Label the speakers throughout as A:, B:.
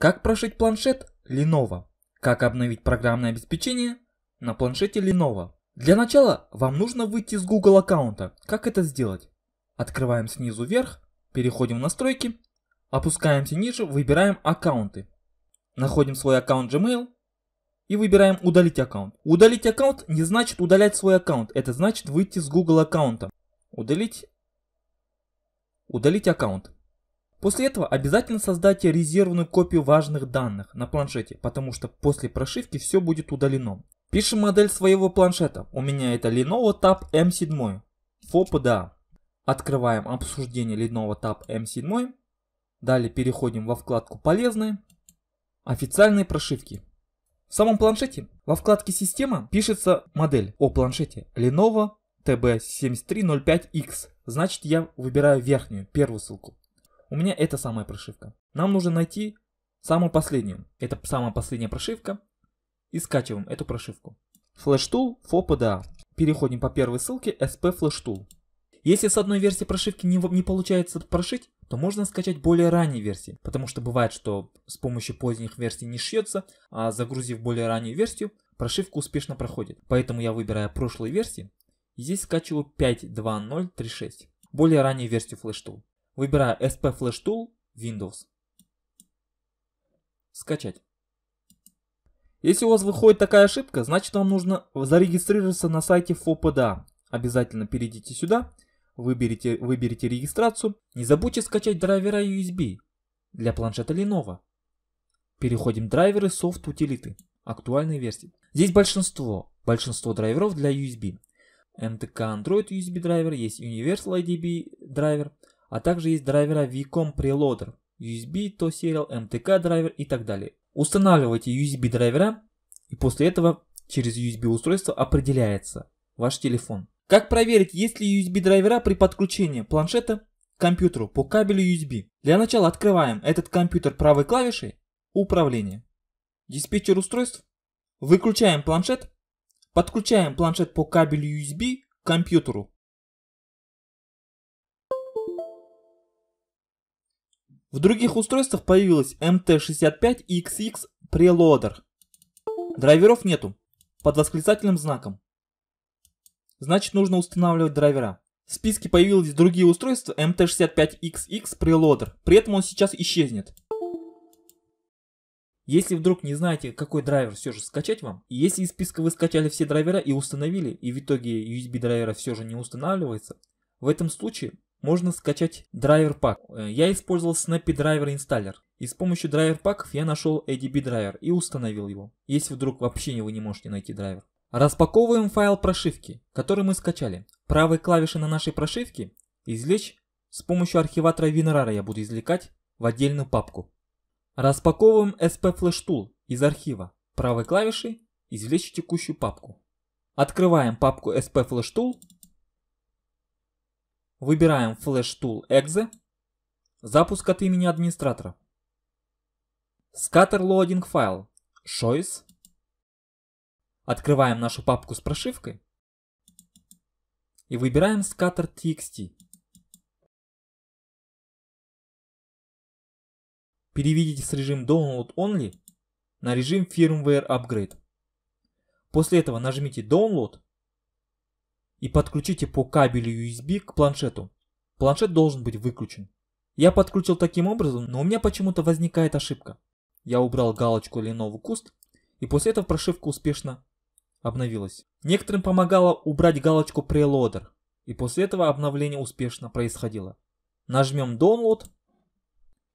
A: Как прошить планшет Lenovo? Как обновить программное обеспечение на планшете Lenovo? Для начала вам нужно выйти с Google аккаунта. Как это сделать? Открываем снизу вверх, переходим в настройки, опускаемся ниже, выбираем аккаунты. Находим свой аккаунт Gmail и выбираем удалить аккаунт. Удалить аккаунт не значит удалять свой аккаунт, это значит выйти с Google аккаунта. Удалить. Удалить аккаунт. После этого обязательно создайте резервную копию важных данных на планшете, потому что после прошивки все будет удалено. Пишем модель своего планшета. У меня это Lenovo Tab M7. FOPDA. А. Открываем обсуждение Lenovo Tab M7. Далее переходим во вкладку «Полезные». Официальные прошивки. В самом планшете во вкладке «Система» пишется модель о планшете Lenovo TB7305X. Значит я выбираю верхнюю, первую ссылку. У меня это самая прошивка. Нам нужно найти самую последнюю. Это самая последняя прошивка. И скачиваем эту прошивку. FlashTool for FOPDA. Переходим по первой ссылке SP FlashTool. Если с одной версии прошивки не, не получается прошить, то можно скачать более ранние версии, потому что бывает, что с помощью поздних версий не шьется, а загрузив более раннюю версию, прошивка успешно проходит. Поэтому я выбираю прошлые версии и здесь скачиваю 5.2.0.3.6, более раннюю версию FlashTool. Выбираю SP Flash Tool Windows. Скачать. Если у вас выходит такая ошибка, значит вам нужно зарегистрироваться на сайте ФОПДА. Обязательно перейдите сюда, выберите, выберите регистрацию. Не забудьте скачать драйвера USB для планшета Lenovo. Переходим драйверы Soft Utility, актуальной версии. Здесь большинство, большинство драйверов для USB. MTK Android USB драйвер, есть Universal IDB драйвер, а также есть драйвера Vicom Preloader, USB, то serial, MTK драйвер и так далее. Устанавливайте USB драйвера и после этого через USB устройство определяется ваш телефон. Как проверить, есть ли USB драйвера при подключении планшета к компьютеру по кабелю USB? Для начала открываем этот компьютер правой клавишей «Управление». Диспетчер устройств. Выключаем планшет. Подключаем планшет по кабелю USB к компьютеру В других устройствах появилось MT65 XX Preloader. Драйверов нету, под восклицательным знаком. Значит нужно устанавливать драйвера. В списке появились другие устройства MT65XX Preloader, при этом он сейчас исчезнет. Если вдруг не знаете, какой драйвер все же скачать вам, и если из списка вы скачали все драйвера и установили, и в итоге USB драйвера все же не устанавливается, в этом случае можно скачать драйвер-пак. Э, я использовал Snappy Driver Installer. И с помощью драйвер-паков я нашел ADB драйвер и установил его, если вдруг вообще вы не можете найти драйвер. Распаковываем файл прошивки, который мы скачали. Правой клавишей на нашей прошивке «Извлечь» с помощью архиватора WinRAR я буду извлекать в отдельную папку. Распаковываем SP Flash Tool из архива. Правой клавишей «Извлечь текущую папку». Открываем папку SP Flash Tool Выбираем Flash Tool Exe. Запуск от имени администратора. Scatter Loading File. Choice. Открываем нашу папку с прошивкой. И выбираем Scatter TXT. Переведите с режим Download Only на режим Firmware Upgrade. После этого нажмите Download и подключите по кабелю USB к планшету. Планшет должен быть выключен. Я подключил таким образом, но у меня почему-то возникает ошибка. Я убрал галочку Lenovo куст, и после этого прошивка успешно обновилась. Некоторым помогало убрать галочку Preloader, и после этого обновление успешно происходило. Нажмем Download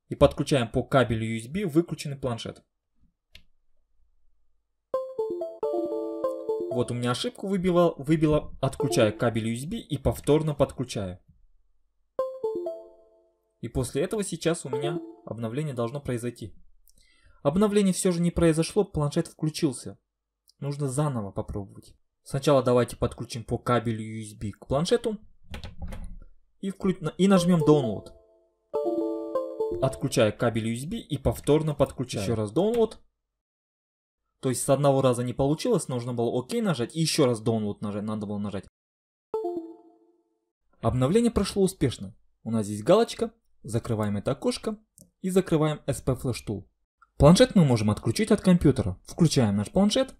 A: и подключаем по кабелю USB выключенный планшет. Вот у меня ошибку выбила, выбила, отключаю кабель USB и повторно подключаю. И после этого сейчас у меня обновление должно произойти. Обновление все же не произошло, планшет включился. Нужно заново попробовать. Сначала давайте подключим по кабелю USB к планшету. И, вклю... и нажмем Download. Отключаю кабель USB и повторно подключаю. Еще раз Download. То есть с одного раза не получилось, нужно было ОК нажать и еще раз download нажать, надо было нажать. Обновление прошло успешно. У нас здесь галочка, закрываем это окошко и закрываем SP Flash Tool. Планшет мы можем отключить от компьютера. Включаем наш планшет